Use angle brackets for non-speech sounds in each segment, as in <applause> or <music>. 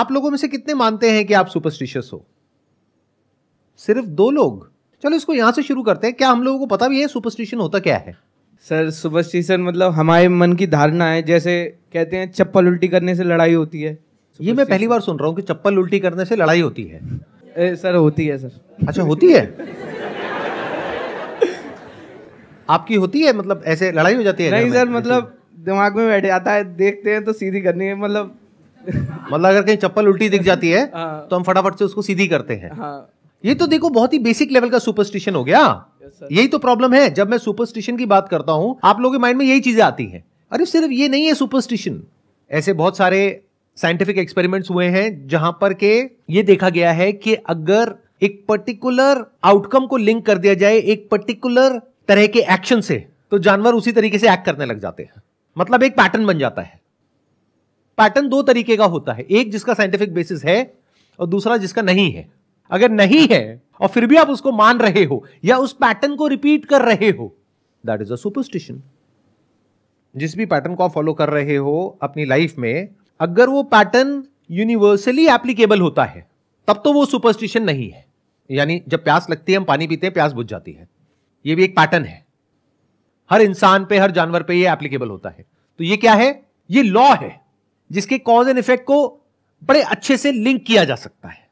आप लोगों में से कितने मानते हैं कि आप सुपरस्टिशियस हो सिर्फ दो लोग चलो इसको यहां से शुरू करते हैं क्या हम लोगों को पता भी है सुपरस्टिशन होता क्या है सर सुपरस्टिशन मतलब हमारे मन की धारणा है जैसे कहते हैं चप्पल उल्टी करने से लड़ाई होती है ये मैं पहली बार सुन रहा हूँ कि चप्पल उल्टी करने से लड़ाई होती है ए, सर होती है सर अच्छा होती है आपकी होती है मतलब ऐसे लड़ाई हो जाती है नहीं सर मतलब दिमाग में बैठ जाता है देखते हैं तो सीधी करनी है मतलब मतलब अगर कहीं चप्पल उल्टी दिख जाती है हाँ। तो हम फटाफट से उसको सीधी करते हैं हाँ। ये तो देखो बहुत ही बेसिक लेवल का सुपरस्टिशन हो गया यही तो प्रॉब्लम है जब मैं सुपरस्टिशन की बात करता हूं आप लोगों के माइंड में यही चीजें आती हैं अरे सिर्फ ये नहीं है सुपरस्टिशन ऐसे बहुत सारे साइंटिफिक एक्सपेरिमेंट्स हुए हैं जहां पर के ये देखा गया है कि अगर एक पर्टिकुलर आउटकम को लिंक कर दिया जाए एक पर्टिकुलर तरह के एक्शन से तो जानवर उसी तरीके से एक्ट करने लग जाते हैं मतलब एक पैटर्न बन जाता है पैटर्न दो तरीके का होता है एक जिसका साइंटिफिक बेसिस है और दूसरा जिसका नहीं है अगर नहीं है और फिर भी आप उसको मान रहे हो या उस पैटर्न को रिपीट कर रहे हो दैट इज अ सुपरस्टिशन जिस भी पैटर्न को आप फॉलो कर रहे हो अपनी लाइफ में अगर वो पैटर्न यूनिवर्सली एप्लीकेबल होता है तब तो वो सुपरस्टिशन नहीं है यानी जब प्यास लगती है हम पानी पीते हैं प्यास बुझ जाती है ये भी एक पैटर्न है हर इंसान पे हर जानवर पे ये एप्लीकेबल होता है तो ये क्या है ये लॉ है जिसके कॉज एंड इफेक्ट को बड़े अच्छे से लिंक किया जा सकता है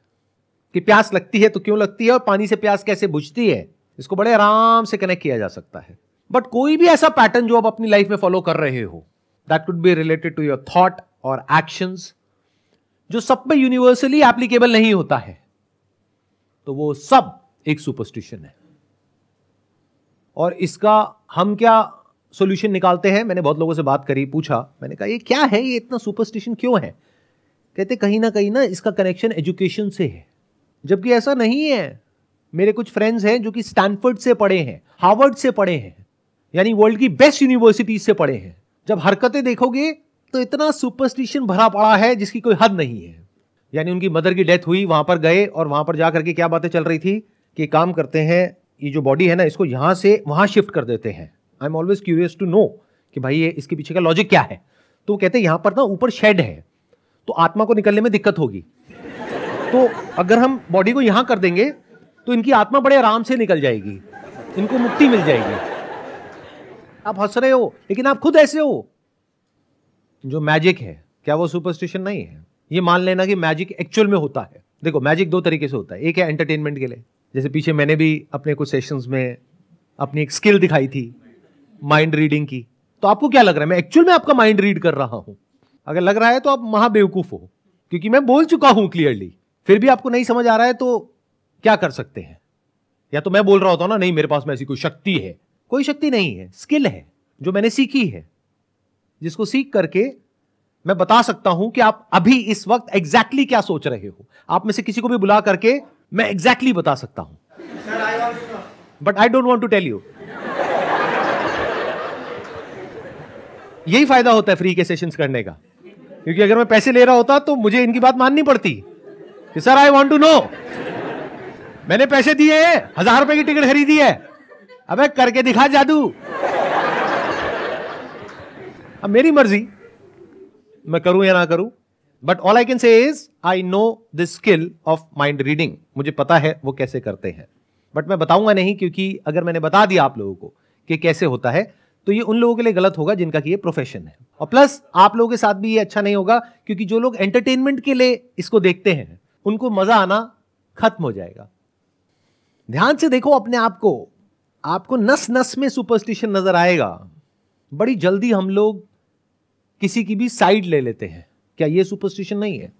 कि प्यास लगती है तो क्यों लगती है और पानी से प्यास कैसे बुझती है इसको बड़े आराम से कनेक्ट किया जा सकता है बट कोई भी ऐसा पैटर्न जो आप अपनी लाइफ में फॉलो कर रहे हो that could be related to your thought और एक्शंस जो सब में यूनिवर्सली एप्लीकेबल नहीं होता है तो वो सब एक सुपरस्टिशन है और इसका हम क्या सोल्यूशन निकालते हैं मैंने बहुत लोगों से बात करी पूछा मैंने कहा ये क्या है ये इतना सुपरस्टिशन क्यों है कहते कहीं ना कहीं ना इसका कनेक्शन एजुकेशन से है जबकि ऐसा नहीं है मेरे कुछ फ्रेंड्स हैं जो कि स्टैनफर्ड से पढ़े हैं हार्वर्ड से पढ़े हैं यानी वर्ल्ड की बेस्ट यूनिवर्सिटीज से पढ़े हैं जब हरकतें देखोगे तो इतना सुपरस्टिशन भरा पड़ा है जिसकी कोई हद नहीं है यानी उनकी मदर की डेथ हुई वहां पर गए और वहां पर जाकर के क्या बातें चल रही थी कि काम करते हैं ये जो बॉडी है ना इसको यहाँ से वहां शिफ्ट कर देते हैं I am always curious to know कि भाई ये इसके पीछे का लॉजिक क्या है तो वो कहते हैं यहां पर ना ऊपर शेड है तो आत्मा को निकलने में दिक्कत होगी तो अगर हम बॉडी को यहां कर देंगे तो इनकी आत्मा बड़े आराम से निकल जाएगी इनको मुक्ति मिल जाएगी आप हंस रहे हो लेकिन आप खुद ऐसे हो जो मैजिक है क्या वो सुपरस्टिशन नहीं है ये मान लेना कि मैजिक एक्चुअल में होता है देखो मैजिक दो तरीके से होता है एक है एंटरटेनमेंट के लिए जैसे पीछे मैंने भी अपने कुछ सेशंस में अपनी एक स्किल दिखाई थी माइंड रीडिंग की तो आपको क्या लग रहा है मैं एक्चुअल में आपका माइंड रीड कर रहा हूं अगर लग रहा है तो आप महाबेवकूफ हो क्योंकि मैं बोल चुका हूं क्लियरली फिर भी आपको नहीं समझ आ रहा है तो क्या कर सकते हैं या तो मैं बोल रहा होता ना नहीं मेरे पास में ऐसी कोई शक्ति है कोई शक्ति नहीं है स्किल है जो मैंने सीखी है जिसको सीख करके मैं बता सकता हूं कि आप अभी इस वक्त एग्जैक्टली क्या सोच रहे हो आप में से किसी को भी बुला करके मैं एग्जैक्टली exactly बता सकता हूं but I don't want to tell you यही फायदा होता है फ्री के सेशंस करने का क्योंकि अगर मैं पैसे ले रहा होता तो मुझे इनकी बात माननी पड़ती कि sir I want to know मैंने पैसे दिए हैं हजार रुपए की टिकट खरीदी है अब करके दिखा जादू अब मेरी मर्जी मैं करूं या ना करूं but all I can say is I know the skill of mind reading मुझे पता है वो कैसे करते हैं बट मैं बताऊंगा नहीं क्योंकि अगर मैंने बता दिया आप लोगों को कि कैसे होता है तो ये उन लोगों के लिए गलत होगा जिनका कि ये प्रोफेशन है और प्लस आप लोगों के साथ भी ये अच्छा नहीं होगा क्योंकि जो लोग एंटरटेनमेंट के लिए इसको देखते हैं उनको मजा आना खत्म हो जाएगा ध्यान से देखो अपने आप को आपको नस नस में सुपरस्टिशन नजर आएगा बड़ी जल्दी हम लोग किसी की भी साइड ले लेते हैं क्या ये सुपरस्टिशन नहीं है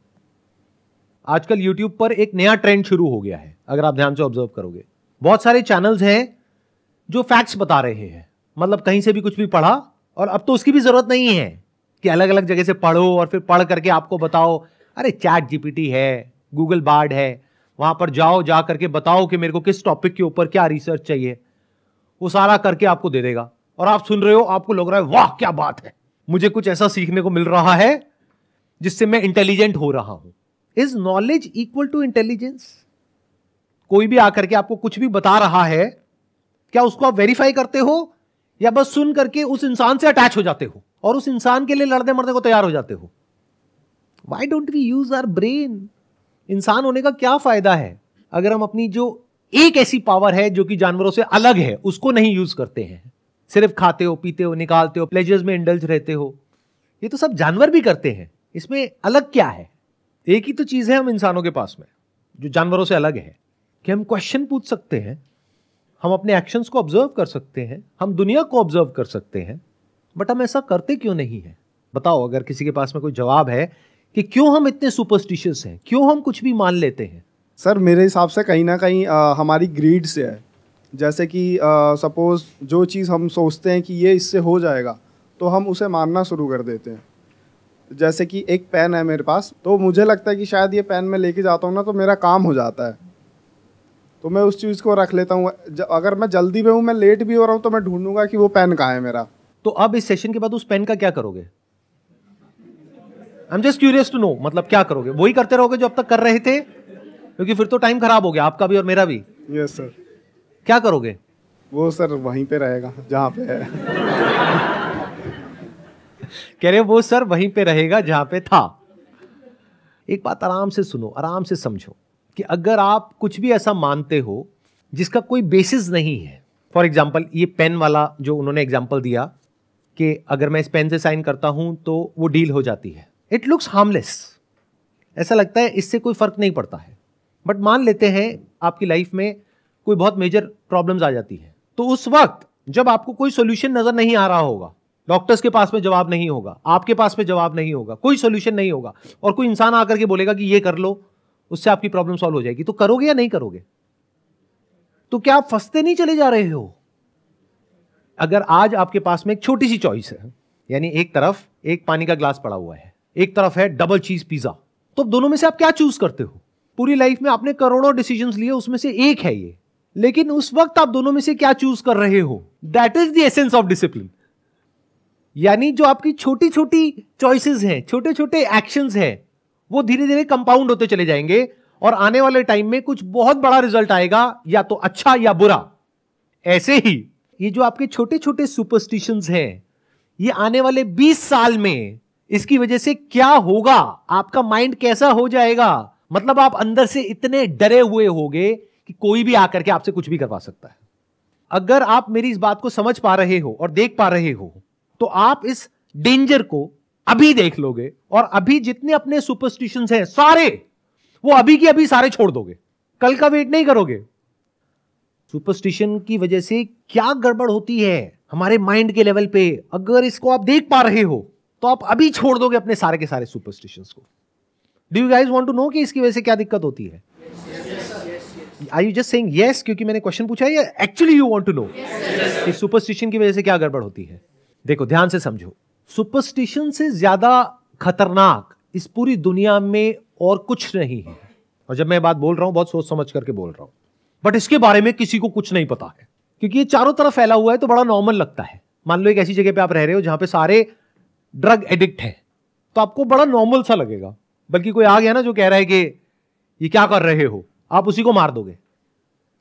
आजकल यूट्यूब पर एक नया ट्रेंड शुरू हो गया है अगर आप ध्यान से ऑब्जर्व करोगे बहुत सारे चैनल्स हैं जो फैक्ट्स बता रहे हैं मतलब कहीं से भी कुछ भी पढ़ा और अब तो उसकी भी ज़रूरत नहीं है कि अलग अलग जगह से पढ़ो और फिर पढ़ करके आपको बताओ अरे चैट जीपीटी है गूगल बार्ड है वहां पर जाओ जा करके बताओ कि मेरे को किस टॉपिक के ऊपर क्या रिसर्च चाहिए वो सारा करके आपको दे देगा और आप सुन रहे हो आपको लग रहा है वाह क्या बात है मुझे कुछ ऐसा सीखने को मिल रहा है जिससे मैं इंटेलिजेंट हो रहा हूं is knowledge equal to intelligence कोई भी आकर के आपको कुछ भी बता रहा है क्या उसको आप वेरीफाई करते हो या बस सुन करके उस इंसान से अटैच हो जाते हो और उस इंसान के लिए लड़ने मरने को तैयार हो जाते हो why don't we use our brain इंसान होने का क्या फायदा है अगर हम अपनी जो एक ऐसी पावर है जो कि जानवरों से अलग है उसको नहीं यूज करते हैं सिर्फ खाते हो पीते हो निकालते हो प्लेजर्स में इंडल्ज रहते हो ये तो सब जानवर भी करते हैं इसमें अलग क्या है एक ही तो चीज़ है हम इंसानों के पास में जो जानवरों से अलग है कि हम क्वेश्चन पूछ सकते हैं हम अपने एक्शंस को ऑब्जर्व कर सकते हैं हम दुनिया को ऑब्जर्व कर सकते हैं बट हम ऐसा करते क्यों नहीं है बताओ अगर किसी के पास में कोई जवाब है कि क्यों हम इतने सुपरस्टिशियस हैं क्यों हम कुछ भी मान लेते हैं सर मेरे हिसाब से कहीं ना कहीं आ, हमारी ग्रीड से है जैसे कि सपोज़ जो चीज़ हम सोचते हैं कि ये इससे हो जाएगा तो हम उसे मानना शुरू कर देते हैं जैसे कि एक पेन है मेरे पास तो मुझे लगता है कि शायद ये पेन मैं लेके जाता हूँ ना तो मेरा काम हो जाता है तो मैं उस चीज़ को रख लेता हूँ अगर मैं जल्दी में हूँ मैं लेट भी हो रहा हूँ तो मैं ढूंढूंगा कि वो पेन कहाँ है मेरा तो अब इस सेशन के बाद उस पेन का क्या करोगे I am just curious to know मतलब क्या करोगे वही करते रहोगे जो अब तक कर रहे थे क्योंकि फिर तो टाइम खराब हो गया आपका भी और मेरा भी यस yes, सर क्या करोगे वो सर वहीं पे रहेगा जहाँ पे है कह रहे वो सर वहीं पे रहेगा जहाँ पे था एक बात आराम से सुनो आराम से समझो कि अगर आप कुछ भी ऐसा मानते हो जिसका कोई बेसिस नहीं है फॉर एग्जाम्पल ये पेन वाला जो उन्होंने एग्जाम्पल दिया कि अगर मैं इस पेन से साइन करता हूं तो वो डील हो जाती है इट लुक्स हार्मलेस ऐसा लगता है इससे कोई फ़र्क नहीं पड़ता है बट मान लेते हैं आपकी लाइफ में कोई बहुत मेजर प्रॉब्लम्स आ जाती है तो उस वक्त जब आपको कोई सोल्यूशन नज़र नहीं आ रहा होगा डॉक्टर्स के पास में जवाब नहीं होगा आपके पास में जवाब नहीं होगा कोई सोल्यूशन नहीं होगा और कोई इंसान आकर के बोलेगा कि ये कर लो उससे आपकी प्रॉब्लम सॉल्व हो जाएगी तो करोगे या नहीं करोगे तो क्या आप फंसते नहीं चले जा रहे हो अगर आज आपके पास में एक छोटी सी चॉइस है यानी एक तरफ एक पानी का ग्लास पड़ा हुआ है एक तरफ है डबल चीज पिज्जा तो दोनों में से आप क्या चूज करते हो पूरी लाइफ में आपने करोड़ों डिसीजन लिए उसमें से एक है ये लेकिन उस वक्त आप दोनों में से क्या चूज कर रहे हो that is the essence of discipline यानी जो आपकी छोटी छोटी चॉइसेस हैं छोटे छोटे एक्शंस हैं वो धीरे धीरे कंपाउंड होते चले जाएंगे और आने वाले टाइम में कुछ बहुत बड़ा रिजल्ट आएगा या तो अच्छा या बुरा ऐसे ही ये जो आपके छोटे छोटे सुपरस्टिशन हैं ये आने वाले 20 साल में इसकी वजह से क्या होगा आपका माइंड कैसा हो जाएगा मतलब आप अंदर से इतने डरे हुए होगे कि कोई भी आकर के आपसे कुछ भी करवा सकता है अगर आप मेरी इस बात को समझ पा रहे हो और देख पा रहे हो तो आप इस डेंजर को अभी देख लोगे और अभी जितने अपने सुपरस्टिशन हैं सारे वो अभी के अभी सारे छोड़ दोगे कल का वेट नहीं करोगे सुपरस्टिशन की वजह से क्या गड़बड़ होती है हमारे माइंड के लेवल पे अगर इसको आप देख पा रहे हो तो आप अभी छोड़ दोगे अपने सारे के सारे सुपरस्टिशन को do you guys want to know कि इसकी वजह से क्या दिक्कत होती है I you just saying yes क्योंकि मैंने क्वेश्चन पूछा है actually you want to know कि सुपरस्टिशन की वजह से क्या गड़बड़ होती है देखो ध्यान से समझो सुपरस्टिशन से ज़्यादा खतरनाक इस पूरी दुनिया में और कुछ नहीं है और जब मैं बात बोल रहा हूं बहुत सोच समझ करके बोल रहा हूं बट इसके बारे में किसी को कुछ नहीं पता है क्योंकि ये चारों तरफ फैला हुआ है तो बड़ा नॉर्मल लगता है मान लो एक ऐसी जगह पे आप रह रहे हो जहां पे सारे ड्रग एडिक्ट हैं तो आपको बड़ा नॉर्मल सा लगेगा बल्कि कोई आ गया ना जो कह रहा है कि ये क्या कर रहे हो आप उसी को मार दोगे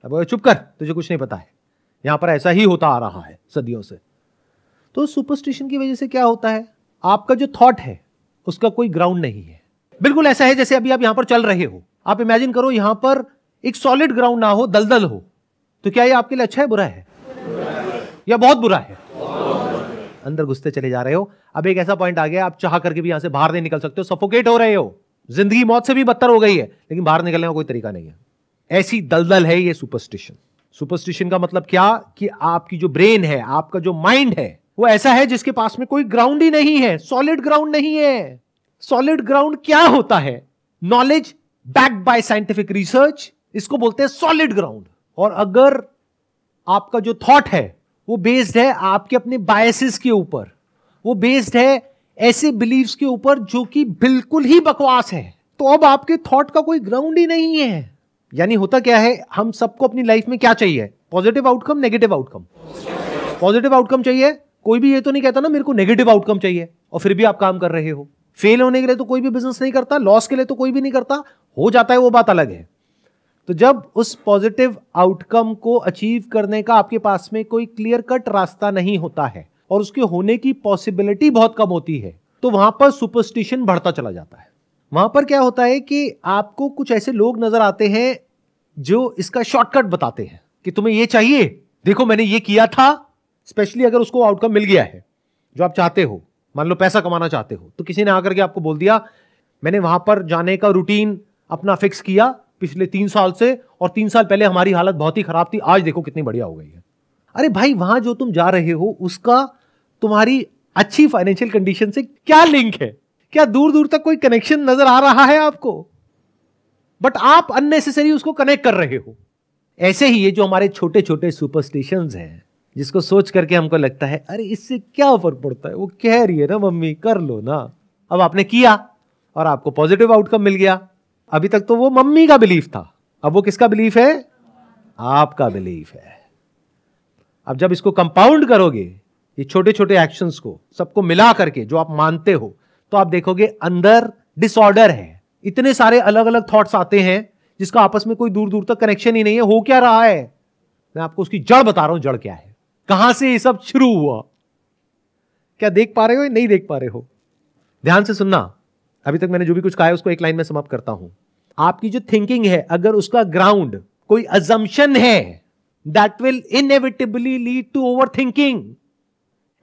अब चुप कर तुझे कुछ नहीं पता है यहां पर ऐसा ही होता आ रहा है सदियों से तो सुपरस्टिशन की वजह से क्या होता है आपका जो थॉट है उसका कोई ग्राउंड नहीं है बिल्कुल ऐसा है जैसे अभी आप यहां पर चल रहे हो आप इमेजिन करो यहां पर एक सॉलिड ग्राउंड ना हो दलदल हो तो क्या ये आपके लिए अच्छा है बुरा है या बहुत बुरा है अंदर घुसते चले जा रहे हो अब एक ऐसा पॉइंट आ गया आप चाह करके भी यहां से बाहर नहीं निकल सकते हो सफोकेट हो रहे हो जिंदगी मौत से भी बदतर हो गई है लेकिन बाहर निकलने का कोई तरीका नहीं है ऐसी दलदल है ये सुपरस्टिशन सुपरस्टिशन का मतलब क्या कि आपकी जो ब्रेन है आपका जो माइंड है वो ऐसा है जिसके पास में कोई ग्राउंड ही नहीं है सॉलिड ग्राउंड नहीं है सॉलिड ग्राउंड क्या होता है knowledge back by scientific research इसको बोलते हैं सॉलिड ग्राउंड और अगर आपका जो थॉट है वो बेस्ड है आपके अपने बायसेस के ऊपर वो बेस्ड है ऐसे बिलीव्स के ऊपर जो कि बिल्कुल ही बकवास है तो अब आपके थॉट का कोई ग्राउंड ही नहीं है यानी होता क्या है हम सबको अपनी लाइफ में क्या चाहिए positive outcome negative outcome positive outcome चाहिए कोई भी ये तो नहीं कहता ना मेरे को नेगेटिव आउटकम चाहिए और फिर भी आप काम कर रहे हो फेल होने के लिए तो कोई भी बिजनेस नहीं करता लॉस के लिए तो कोई भी नहीं करता हो जाता है वो बात अलग है तो जब उस पॉजिटिव आउटकम को अचीव करने का आपके पास में कोई क्लियर कट रास्ता नहीं होता है और उसके होने की पॉसिबिलिटी बहुत कम होती है तो वहां पर सुपरस्टिशन बढ़ता चला जाता है वहां पर क्या होता है कि आपको कुछ ऐसे लोग नजर आते हैं जो इसका शॉर्टकट बताते हैं कि तुम्हें यह चाहिए देखो मैंने ये किया था स्पेशली अगर उसको आउटकम मिल गया है जो आप चाहते हो मान लो पैसा कमाना चाहते हो तो किसी ने आकर के आपको बोल दिया मैंने वहां पर जाने का रूटीन अपना फिक्स किया पिछले तीन साल से और तीन साल पहले हमारी हालत बहुत ही खराब थी आज देखो कितनी बढ़िया हो गई है अरे भाई वहां जो तुम जा रहे हो उसका तुम्हारी अच्छी फाइनेंशियल कंडीशन से क्या लिंक है क्या दूर दूर तक कोई कनेक्शन नजर आ रहा है आपको बट आप अननेसेसरी उसको कनेक्ट कर रहे हो ऐसे ही ये जो हमारे छोटे छोटे सुपरस्टिशंस हैं जिसको सोच करके हमको लगता है अरे इससे क्या फर्क पड़ता है वो कह रही है ना मम्मी कर लो ना अब आपने किया और आपको पॉजिटिव आउटकम मिल गया अभी तक तो वो मम्मी का बिलीफ था अब वो किसका बिलीफ है आपका बिलीफ है अब जब इसको कंपाउंड करोगे ये छोटे छोटे एक्शंस को सबको मिला करके जो आप मानते हो तो आप देखोगे अंदर डिसऑर्डर है इतने सारे अलग अलग थॉट्स आते हैं जिसका आपस में कोई दूर दूर तक कनेक्शन ही नहीं है हो क्या रहा है मैं आपको उसकी जड़ बता रहा हूं जड़ क्या है कहां से ये सब शुरू हुआ क्या देख पा रहे हो या नहीं देख पा रहे हो ध्यान से सुनना अभी तक मैंने जो भी कुछ कहा है उसको एक लाइन में समाप्त करता हूं आपकी जो थिंकिंग है अगर उसका ग्राउंड कोई अजम्पन है that will inevitably lead to over thinking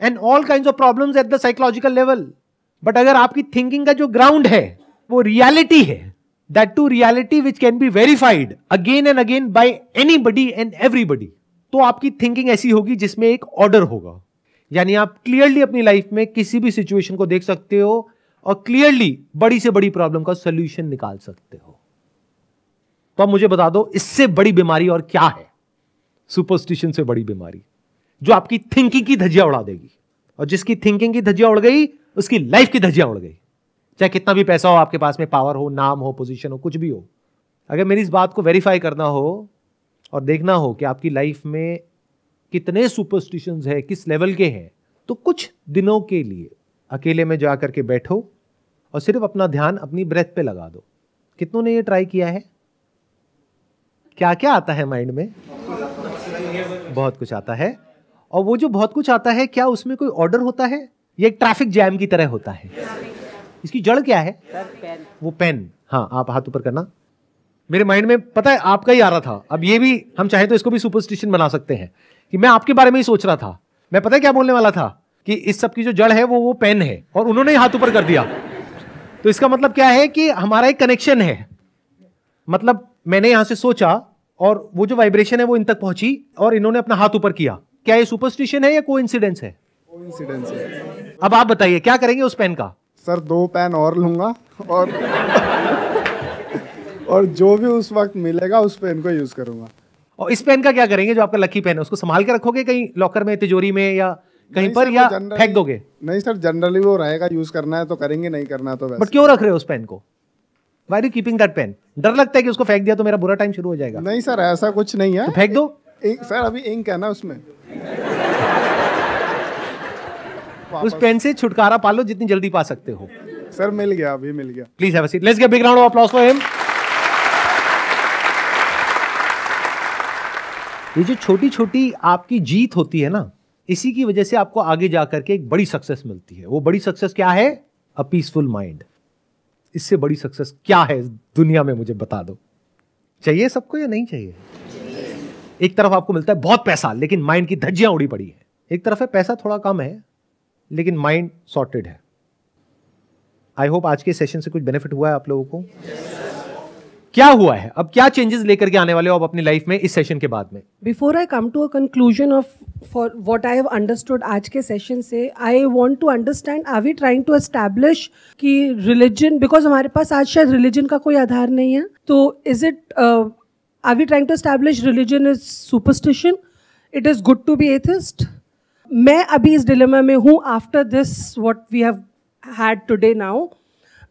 and all kind of problem at the psychological level but अगर आपकी थिंकिंग का जो ग्राउंड है वो रियालिटी है that to reality which can be verified again and again by anybody and everybody तो आपकी thinking ऐसी होगी जिसमें एक ऑर्डर होगा यानी आप क्लियरली अपनी लाइफ में किसी भी सिचुएशन को देख सकते हो और क्लियरली बड़ी से बड़ी प्रॉब्लम का सोल्यूशन निकाल सकते हो तो आप मुझे बता दो इससे बड़ी बीमारी और क्या है सुपरस्टिशन से बड़ी बीमारी जो आपकी थिंकिंग की धजिया उड़ा देगी और जिसकी थिंकिंग की धजिया उड़ गई उसकी लाइफ की धजिया उड़ गई चाहे कितना भी पैसा हो आपके पास में पावर हो नाम हो पोजीशन हो कुछ भी हो अगर मेरी इस बात को वेरीफाई करना हो और देखना हो कि आपकी लाइफ में कितने सुपरस्टिशंस हैं किस लेवल के हैं तो कुछ दिनों के लिए अकेले में जा करके बैठो और सिर्फ अपना ध्यान अपनी ब्रेथ पे लगा दो कितनों ने ये ट्राई किया है क्या क्या आता है माइंड में बहुत कुछ आता है और वो जो बहुत कुछ आता है क्या उसमें कोई ऑर्डर होता है ये एक ट्रैफिक जैम की तरह होता है इसकी जड़ क्या है पेन। वो पेन हाँ आप हाथ ऊपर करना मेरे माइंड में पता है आपका ही आ रहा था अब ये भी हम चाहे तो इसको भी सुपरस्टिशन बना सकते हैं कि मैं आपके बारे में ही सोच रहा था मैं पता है क्या बोलने वाला था कि इस सब की जो जड़ है वो वो पेन है और उन्होंने हाथ ऊपर कर दिया तो इसका मतलब क्या है कि हमारा एक कनेक्शन है मतलब मैंने यहां से सोचा और वो जो वाइब्रेशन है वो इन तक पहुंची और इन्होंने अपना हाथ ऊपर किया क्या ये सुपरस्टिशन है या को इंसिडेंस है अब आप बताइए क्या करेंगे उस पेन का सर दो पेन और लूंगा और और जो भी उस वक्त मिलेगा उस पेन को यूज करूंगा और इस पेन का क्या करेंगे जो आपका लकी पेन है उसको संभाल के रखोगे कहीं लॉकर में तिजोरी में या कहीं पर या फेंक दोगे नहीं सर जनरली वो रहेगा यूज करना है तो करेंगे नहीं करना तो बट क्यों रख रहे हो उस पेन को why you keeping that pain डर लगता है कि उसको फेंक दिया तो मेरा बुरा टाइम शुरू हो जाएगा नहीं सर ऐसा कुछ नहीं है तो फेंक दो इंक सर अभी इंक है ना उसमें <laughs> उस पेन से छुटकारा पा लो जितनी जल्दी पा सकते हो सर मिल गया अभी मिल गया please have a seat let's get big round of applause for him ये जो छोटी छोटी आपकी जीत होती है ना इसी की वजह से आपको आगे जा करके एक बड़ी सक्सेस मिलती है वो बड़ी सक्सेस क्या है अ पीसफुल माइंड इससे बड़ी सक्सेस क्या है दुनिया में मुझे बता दो चाहिए सबको या नहीं चाहिए एक तरफ आपको मिलता है बहुत पैसा लेकिन माइंड की धज्जियां उड़ी पड़ी है एक तरफ है पैसा थोड़ा कम है लेकिन माइंड सॉर्टेड है आई होप आज के सेशन से कुछ बेनिफिट हुआ है आप लोगों को yes, क्या हुआ है अब क्या चेंजेस लेकर के आने वाले हो आप अपनी लाइफ में इस सेशन के बाद में before I come to a conclusion of for what I have understood आज के सेशन से I want to understand are we trying to establish कि रिलीजन बिकॉज हमारे पास आज शायद रिलीजन का कोई आधार नहीं है तो is it are we trying to establish religion is superstition it is good to be atheist मैं अभी इस डिलेमा में हूँ after this what we have had today now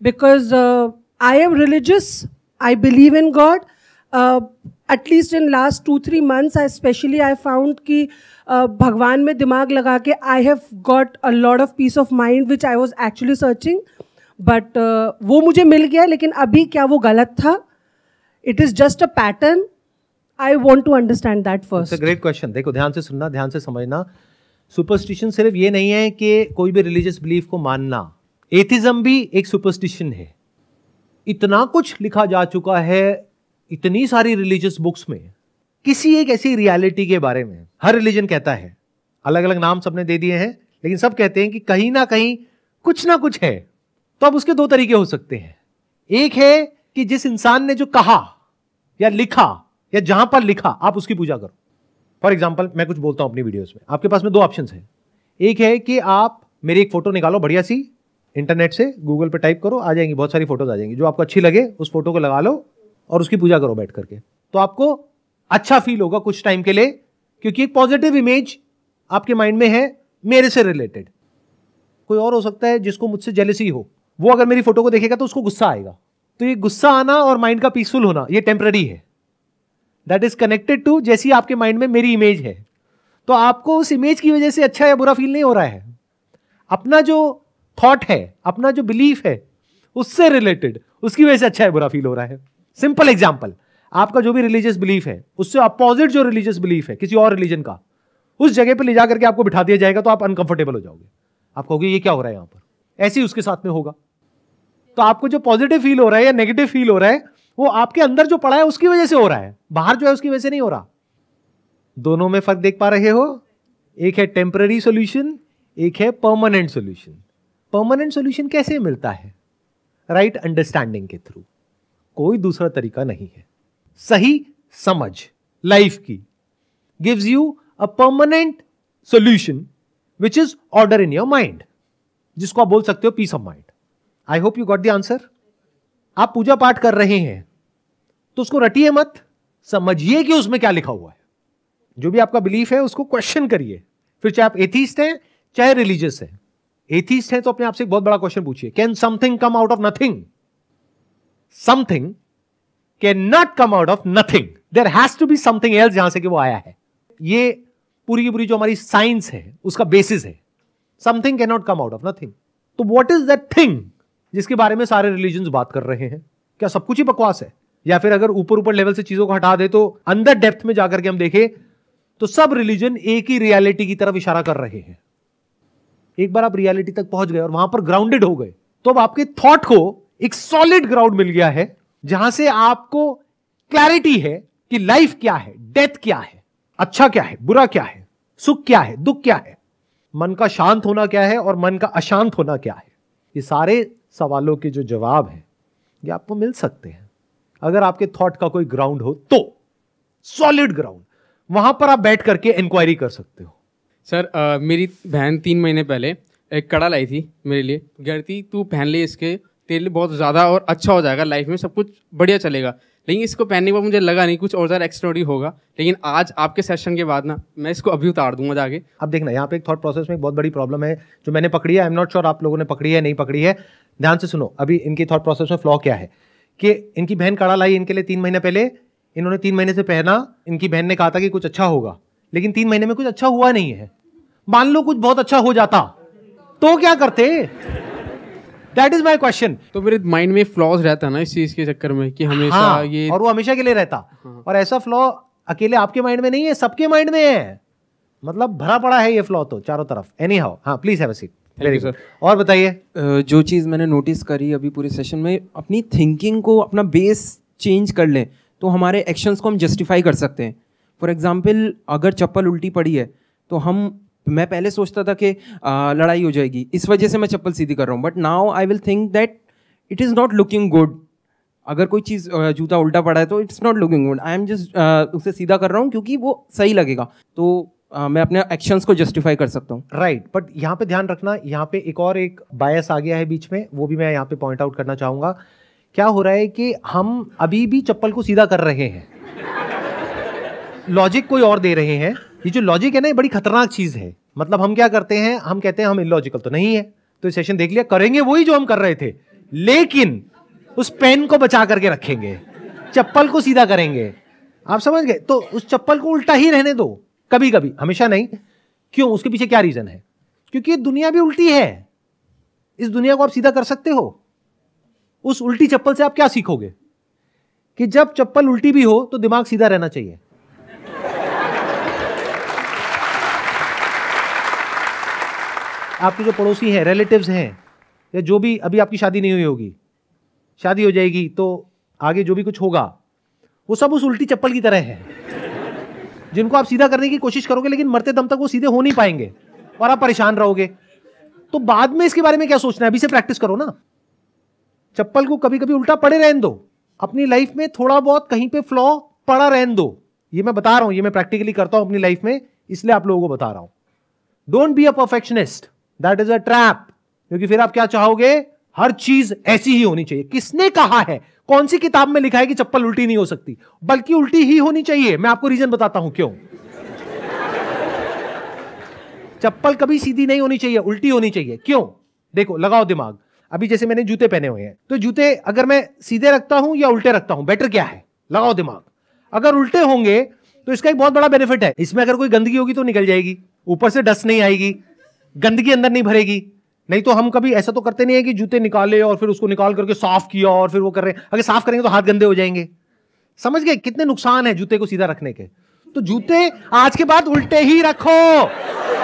because I am religious I believe in God. Uh, at least in last two three months, I especially I found कि uh, भगवान में दिमाग लगा के I have got a lot of peace of mind which I was actually searching. But uh, वो मुझे मिल गया लेकिन अभी क्या वो गलत था it is just a pattern I want to understand that first great question देखो ध्यान से सुनना ध्यान से समझना सुपरस्टिशन सिर्फ ये नहीं है कि कोई भी रिलीजियस बिलीफ को मानना एथिज्म भी एक सुपरस्टिशन है इतना कुछ लिखा जा चुका है इतनी सारी रिलीजियस बुक्स में किसी एक ऐसी रियलिटी के बारे में हर रिलीजन कहता है अलग अलग नाम सबने दे दिए हैं लेकिन सब कहते हैं कि कहीं ना कहीं कुछ ना कुछ है तो अब उसके दो तरीके हो सकते हैं एक है कि जिस इंसान ने जो कहा या लिखा या जहां पर लिखा आप उसकी पूजा करो फॉर एग्जाम्पल मैं कुछ बोलता हूं अपनी वीडियोस में आपके पास में दो ऑप्शन है एक है कि आप मेरी एक फोटो निकालो बढ़िया सी इंटरनेट से गूगल पर टाइप करो आ जाएंगी बहुत सारी फोटोज आ जाएंगी जो आपको अच्छी लगे उस फोटो को लगा लो और उसकी पूजा करो बैठ करके तो आपको अच्छा फील होगा कुछ टाइम के लिए क्योंकि एक पॉजिटिव इमेज आपके माइंड में है मेरे से रिलेटेड कोई और हो सकता है जिसको मुझसे जेलसी हो वो अगर मेरी फोटो को देखेगा तो उसको गुस्सा आएगा तो ये गुस्सा आना और माइंड का पीसफुल होना ये टेम्प्ररी है दैट इज कनेक्टेड टू जैसी आपके माइंड में मेरी इमेज है तो आपको उस इमेज की वजह से अच्छा या बुरा फील नहीं हो रहा है अपना जो थॉट है अपना जो बिलीफ है उससे रिलेटेड उसकी वजह से अच्छा है बुरा फील हो रहा है सिंपल एग्जाम्पल आपका जो भी रिलीजियस बिलीफ है उससे अपोजिट जो रिलीजियस बिलीफ है किसी और रिलीजन का उस जगह पर ले जा करके आपको बिठा दिया जाएगा तो आप अनकंफर्टेबल हो जाओगे आप कहोगे ये क्या हो रहा है यहां पर ऐसे ही उसके साथ में होगा तो आपको जो पॉजिटिव फील हो रहा है या नेगेटिव फील हो रहा है वो आपके अंदर जो पड़ा है उसकी वजह से हो रहा है बाहर जो है उसकी वजह से नहीं हो रहा दोनों में फर्क देख पा रहे हो एक है टेम्पररी सोल्यूशन एक है परमानेंट सोल्यूशन परमानेंट सोल्यूशन कैसे मिलता है राइट right अंडरस्टैंडिंग के थ्रू कोई दूसरा तरीका नहीं है सही समझ लाइफ की gives you a permanent solution which is order in your mind जिसको आप बोल सकते हो peace of mind I hope you got the answer आप पूजा पाठ कर रहे हैं तो उसको रटिए मत समझिए कि उसमें क्या लिखा हुआ है जो भी आपका बिलीफ है उसको क्वेश्चन करिए फिर चाहे आप एथीस्ट हैं चाहे रिलीजियस हैं एथीस्ट हैं तो अपने आपसे एक बहुत बड़ा क्वेश्चन पूछिए can something come out of nothing something can not come out of nothing there has to be something else जहां से कि वो आया है ये पूरी की पूरी जो हमारी साइंस है उसका बेसिस है something can not come out of nothing तो वॉट इज दैट थिंग जिसके बारे में सारे रिलीजन बात कर रहे हैं क्या सब कुछ ही बकवास है या फिर अगर ऊपर ऊपर लेवल से चीजों को हटा दे तो अंदर डेप्थ में जाकर के हम देखें तो सब रिलीजन एक ही रियलिटी की तरफ इशारा कर रहे हैं एक बार आप रियलिटी तक पहुंच गए और वहां पर ग्राउंडेड हो गए तो अब आपके थॉट को एक सॉलिड ग्राउंड मिल गया है जहां से आपको क्लैरिटी है कि लाइफ क्या है डेथ क्या है अच्छा क्या है बुरा क्या है सुख क्या है दुख क्या है मन का शांत होना क्या है और मन का अशांत होना क्या है ये सारे सवालों के जो जवाब हैं ये आपको मिल सकते हैं अगर आपके थॉट का कोई ग्राउंड हो तो सॉलिड ग्राउंड वहां पर आप बैठ करके इंक्वायरी कर सकते हो सर आ, मेरी बहन तीन महीने पहले एक कड़ा लाई थी मेरे लिए गर्ती तू पहन ले इसके तेल बहुत ज़्यादा और अच्छा हो जाएगा लाइफ में सब कुछ बढ़िया चलेगा लेकिन इसको पहनने के बाद मुझे लगा नहीं कुछ और ज़्यादा एक्स्ट्रॉडी होगा लेकिन आज आपके सेशन के बाद ना मैं इसको अभी उतार दूंगा जाके अब देखना यहाँ पे एक थॉट प्रोसेस में एक बहुत बड़ी प्रॉब्लम है जो मैंने पकड़ी है आई एम नॉट श्योर आप लोगों ने पकड़ी है नहीं पकड़ी है ध्यान से सुनो अभी इनकी थॉट प्रोसेस में फ्लॉ क्या है कि इनकी बहन कड़ा लाई इनके लिए तीन महीने पहले इन्होंने तीन महीने से पहना इनकी बहन ने कहा था कि कुछ अच्छा होगा लेकिन तीन महीने में कुछ अच्छा हुआ नहीं है मान लो कुछ बहुत अच्छा हो जाता तो क्या करते दैट इज माई क्वेश्चन तो मेरे माइंड में फ्लॉज रहता ना इस चीज के चक्कर में कि हमेशा हाँ, ये और वो हमेशा के लिए रहता हाँ। और ऐसा फ्लॉ अकेले आपके माइंड में नहीं है सबके माइंड में है मतलब भरा पड़ा है ये फ्लॉ तो चारों तरफ एनी हाउ हाँ प्लीज हैव सीट और बताइए जो चीज़ मैंने नोटिस करी अभी पूरे सेशन में अपनी थिंकिंग को अपना बेस चेंज कर लें तो हमारे एक्शंस को हम जस्टिफाई कर सकते हैं फॉर एग्जाम्पल अगर चप्पल उल्टी पड़ी है तो हम मैं पहले सोचता था कि लड़ाई हो जाएगी इस वजह से मैं चप्पल सीधी कर रहा हूँ but now I will think that it is not looking good अगर कोई चीज़ जूता उल्टा पड़ा है तो it's not looking good I am just उसे सीधा कर रहा हूँ क्योंकि वो सही लगेगा तो Uh, मैं अपने एक्शंस को जस्टिफाई कर सकता हूँ राइट बट यहाँ पे ध्यान रखना यहाँ पे एक और एक बायस आ गया है बीच में वो भी मैं यहाँ पे पॉइंट आउट करना चाहूँगा क्या हो रहा है कि हम अभी भी चप्पल को सीधा कर रहे हैं लॉजिक कोई और दे रहे हैं ये जो लॉजिक है ना ये बड़ी खतरनाक चीज़ है मतलब हम क्या करते हैं हम कहते हैं हम इलॉजिकल तो नहीं है तो सेशन देख लिया करेंगे वही जो हम कर रहे थे लेकिन उस पेन को बचा करके रखेंगे चप्पल को सीधा करेंगे आप समझ गए तो उस चप्पल को उल्टा ही रहने दो कभी कभी हमेशा नहीं क्यों उसके पीछे क्या रीजन है क्योंकि ये दुनिया भी उल्टी है इस दुनिया को आप सीधा कर सकते हो उस उल्टी चप्पल से आप क्या सीखोगे कि जब चप्पल उल्टी भी हो तो दिमाग सीधा रहना चाहिए आपके जो पड़ोसी हैं रिलेटिव्स हैं या जो भी अभी आपकी शादी नहीं हुई होगी शादी हो जाएगी तो आगे जो भी कुछ होगा वो सब उस उल्टी चप्पल की तरह है जिनको आप सीधा करने की कोशिश करोगे लेकिन मरते दम तक वो सीधे हो नहीं पाएंगे और आप परेशान रहोगे तो बाद में इसके बारे में क्या सोचना है अभी से प्रैक्टिस करो ना चप्पल को कभी कभी उल्टा पड़े रहने दो अपनी लाइफ में थोड़ा बहुत कहीं पे फ्लॉ पड़ा रहने दो ये मैं बता रहा हूं ये मैं प्रैक्टिकली करता हूं अपनी लाइफ में इसलिए आप लोगों को बता रहा हूं don't be a perfectionist that is a trap क्योंकि फिर आप क्या चाहोगे हर चीज ऐसी ही होनी चाहिए किसने कहा है कौन सी किताब में लिखा है कि चप्पल उल्टी नहीं हो सकती बल्कि उल्टी ही होनी चाहिए मैं आपको रीजन बताता हूं क्यों चप्पल कभी सीधी नहीं होनी चाहिए उल्टी होनी चाहिए क्यों देखो लगाओ दिमाग अभी जैसे मैंने जूते पहने हुए हैं तो जूते अगर मैं सीधे रखता हूं या उल्टे रखता हूं बेटर क्या है लगाओ दिमाग अगर उल्टे होंगे तो इसका एक बहुत बड़ा बेनिफिट है इसमें अगर कोई गंदगी होगी तो निकल जाएगी ऊपर से डस्ट नहीं आएगी गंदगी अंदर नहीं भरेगी नहीं तो हम कभी ऐसा तो करते नहीं है कि जूते निकाले और फिर उसको निकाल करके साफ किया और फिर वो कर रहे हैं अगर साफ करेंगे तो हाथ गंदे हो जाएंगे समझ गए कितने नुकसान है जूते को सीधा रखने के तो जूते आज के बाद उल्टे ही रखो